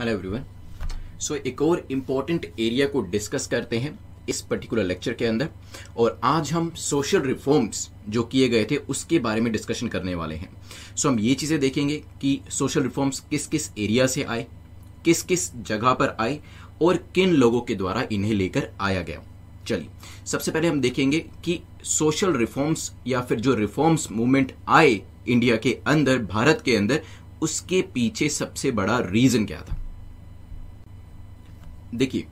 hello everyone so एक और important area को डिस्कस करते हैं इस पर्टिकुलर लेक्चर के अंदर और आज हम सोशल रिफॉर्म्स जो किए गए थे उसके बारे में डिस्कशन करने वाले हैं सो so, हम ये चीज़ें देखेंगे कि सोशल रिफॉर्म्स किस किस एरिया से आए किस किस जगह पर आए और किन लोगों के द्वारा इन्हें लेकर आया गया चलिए सबसे पहले हम देखेंगे कि सोशल रिफॉर्म्स या फिर जो रिफॉर्म्स मूवमेंट आए इंडिया के अंदर भारत के अंदर उसके पीछे सबसे बड़ा रीजन क्या था देखिए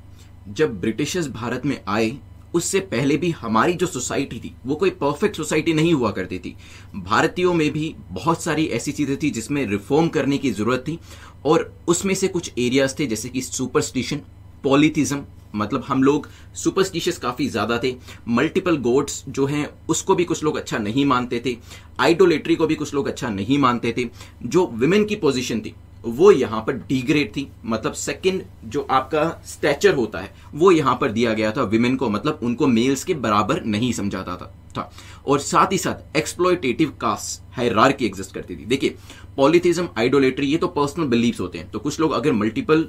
जब ब्रिटिशर्स भारत में आए उससे पहले भी हमारी जो सोसाइटी थी वो कोई परफेक्ट सोसाइटी नहीं हुआ करती थी भारतीयों में भी बहुत सारी ऐसी चीज़ें थी जिसमें रिफॉर्म करने की ज़रूरत थी और उसमें से कुछ एरियाज थे जैसे कि सुपरस्टिशन पॉलिथिज्म मतलब हम लोग सुपरस्टिशियस काफ़ी ज़्यादा थे मल्टीपल गोड्स जो हैं उसको भी कुछ लोग अच्छा नहीं मानते थे आइडोलेट्री को भी कुछ लोग अच्छा नहीं मानते थे जो वुमेन की पोजीशन थी वो यहां पर डिग्रेड थी मतलब सेकंड जो आपका स्टैचर होता है वो यहां पर दिया गया था विमेन को मतलब उनको मेल्स के बराबर नहीं समझाता था, था और साथ ही साथ एक्सप्लोइटेटिव कास्ट हैरार की एग्जिस्ट करती थी देखिए पॉलिथिज्म आइडोलेट्री ये तो पर्सनल बिलीव होते हैं तो कुछ लोग अगर मल्टीपल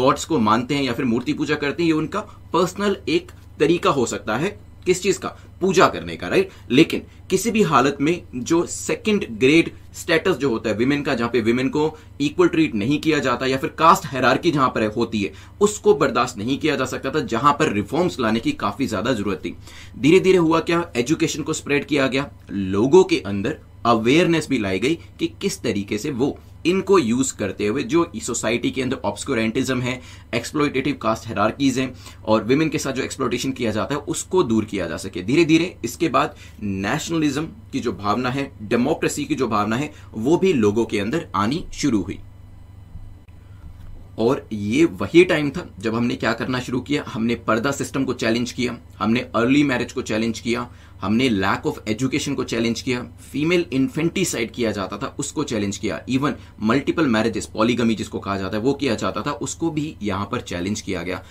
गॉड्स को मानते हैं या फिर मूर्ति पूजा करते हैं ये उनका पर्सनल एक तरीका हो सकता है किस चीज का पूजा करने का राइट लेकिन किसी भी हालत में जो सेकंड ग्रेड स्टेटस जो होता है विमेन का जहां पे विमेन को इक्वल ट्रीट नहीं किया जाता या फिर कास्ट हैरारकी जहां पर है, होती है उसको बर्दाश्त नहीं किया जा सकता था जहां पर रिफॉर्म्स लाने की काफी ज्यादा जरूरत थी धीरे धीरे हुआ क्या एजुकेशन को स्प्रेड किया गया लोगों के अंदर अवेयरनेस भी लाई गई कि किस तरीके से वो इनको यूज करते हुए जो सोसाइटी के अंदर ऑब्स्कोरेंटिज्म है एक्सप्लोइटेटिव कास्ट हेरारकीज हैं और विमेन के साथ जो एक्सप्लोटेशन किया जाता है उसको दूर किया जा सके धीरे धीरे इसके बाद नेशनलिज्म की जो भावना है डेमोक्रेसी की जो भावना है वो भी लोगों के अंदर आनी शुरू हुई और ये वही टाइम था जब हमने क्या करना शुरू किया हमने पर्दा सिस्टम को चैलेंज किया हमने अर्ली मैरिज को चैलेंज किया हमने लैक ऑफ एजुकेशन को चैलेंज किया फीमेल इन्फेंटिसाइड किया जाता था उसको चैलेंज किया इवन मल्टीपल मैरिजेस पॉलीगमी जिसको कहा जाता है वो किया जाता था उसको भी यहां पर चैलेंज किया गया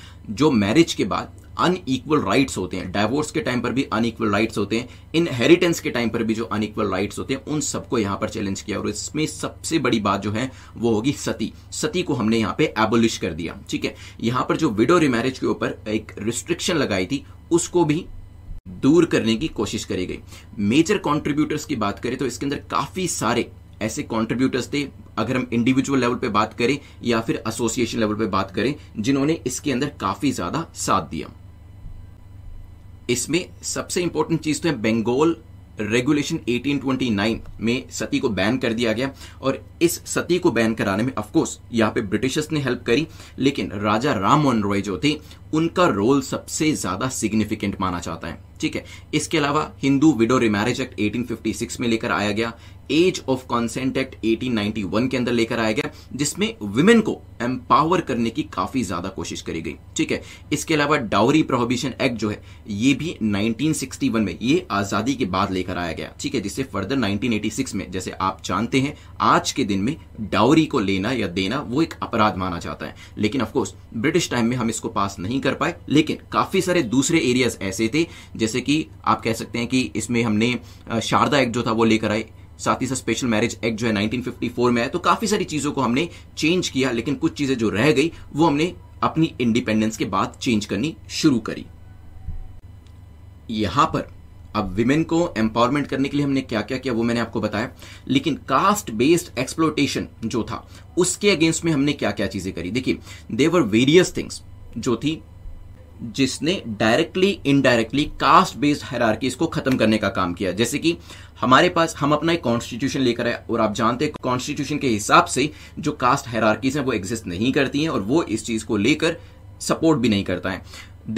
जो मैरिज के बाद अनईक्वल राइट्स होते हैं डाइवोर्स के टाइम पर भी अनईक्वल राइट्स होते हैं इनहेरिटेंस के टाइम पर भी जो अनईक्वल राइट्स होते हैं उन सबको यहां पर चैलेंज किया और इसमें सबसे बड़ी बात जो है वो होगी सती सती को हमने यहां पे एबोलिश कर दिया ठीक है यहां पर जो विडो रिमैरिज के ऊपर एक रिस्ट्रिक्शन लगाई थी उसको भी दूर करने की कोशिश करी गई मेजर कॉन्ट्रीब्यूटर्स की बात करें तो इसके अंदर काफ़ी सारे ऐसे कॉन्ट्रीब्यूटर्स थे अगर हम इंडिविजुअल लेवल पे बात करें या फिर एसोसिएशन लेवल पे बात करें जिन्होंने इसके अंदर काफ़ी ज़्यादा साथ दिया इसमें सबसे इंपॉर्टेंट चीज़ तो है बंगाल रेगुलेशन 1829 में सती को बैन कर दिया गया और इस सती को बैन कराने में ऑफकोर्स यहां पे ब्रिटिशर्स ने हेल्प करी लेकिन राजा राम मोहन रॉय जो थे उनका रोल सबसे ज्यादा सिग्निफिकेंट माना जाता है ठीक है इसके अलावा हिंदू विडो रिमैरिज एक्ट 1856 में लेकर आया गया एज ऑफ कॉन्सेंट एक्ट 1891 के अंदर लेकर आया गया जिसमें वुमेन को एम्पावर करने की काफी ज्यादा कोशिश करी गई ठीक है इसके अलावा डाउरी प्रोहिबिशन एक्ट जो है ये भी 1961 में ये आजादी के बाद लेकर आया गया ठीक है जिसे फर्दर 1986 में जैसे आप जानते हैं आज के दिन में डाउरी को लेना या देना वो एक अपराध माना जाता है लेकिन ऑफकोर्स ब्रिटिश टाइम में हम इसको पास नहीं नहीं कर पाए लेकिन काफी सारे दूसरे एरियाज ऐसे थे जैसे कि आप कह सकते हैं कि इसमें हमने शारदा एक्ट जो था वो लेकर आए साथ ही साथ स्पेशल मैरिज एक्ट जो है 1954 में है तो काफी सारी चीजों को हमने चेंज किया लेकिन कुछ चीजें जो रह गई वो हमने अपनी इंडिपेंडेंस के बाद चेंज करनी शुरू करी यहां पर अब विमेन को एम्पावरमेंट करने के लिए हमने क्या क्या किया वो मैंने आपको बताया लेकिन कास्ट बेस्ड एक्सप्लोटेशन जो था उसके अगेंस्ट में हमने क्या क्या चीजें करी देखिए देवर वेरियस थिंग्स जो थी जिसने directly indirectly caste based hierarchies को खत्म करने का काम किया जैसे कि हमारे पास हम अपना एक कॉन्स्टिट्यूशन लेकर आए और आप जानते हैं कॉन्स्टिट्यूशन के हिसाब से जो कास्ट हैरार्कीज हैं वो एग्जिस्ट नहीं करती हैं और वो इस चीज को लेकर सपोर्ट भी नहीं करता है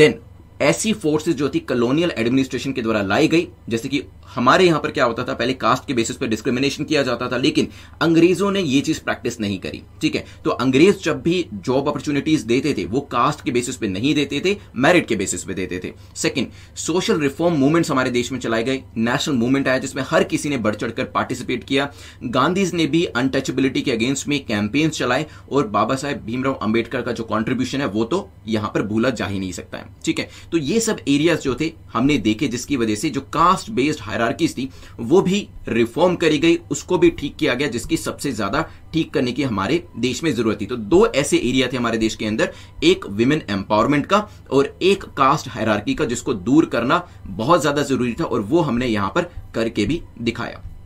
देन ऐसी फोर्सेज जो थी कलोनियल एडमिनिस्ट्रेशन के द्वारा लाई गई जैसे कि हमारे यहां पर क्या होता था पहले कास्ट के बेसिस पर डिस्क्रिमिनेशन किया जाता था लेकिन अंग्रेजों ने ये चीज प्रैक्टिस नहीं करी ठीक है तो अंग्रेज जब भी जॉब अपॉर्चुनिटीज देते थे वो कास्ट के बेसिस पे नहीं देते थे मेरिट के बेसिस पे देते थे सेकंड सोशल रिफॉर्म मूवमेंट्स हमारे देश में चलाए गए नेशनल मूवमेंट आया जिसमें हर किसी ने बढ़ चढ़कर पार्टिसिपेट किया गांधी ने भी अनटचेबिलिटी के अगेंस्ट में कैंपेन्स चलाए और बाबा साहेब भीमराव अंबेडकर का जो कॉन्ट्रीब्यूशन है वो तो यहां पर भूला जा ही नहीं सकता है ठीक है तो ये सब एरियाज जो थे हमने देखे जिसकी वजह से जो कास्ट बेस्ड हैरारकीज थी वो भी रिफॉर्म करी गई उसको भी ठीक किया गया जिसकी सबसे ज्यादा ठीक करने की हमारे देश में जरूरत थी तो दो ऐसे एरिया थे हमारे देश के अंदर एक विमेन एम्पावरमेंट का और एक कास्ट हैरारकी का जिसको दूर करना बहुत ज्यादा जरूरी था और वो हमने यहां पर करके भी दिखाया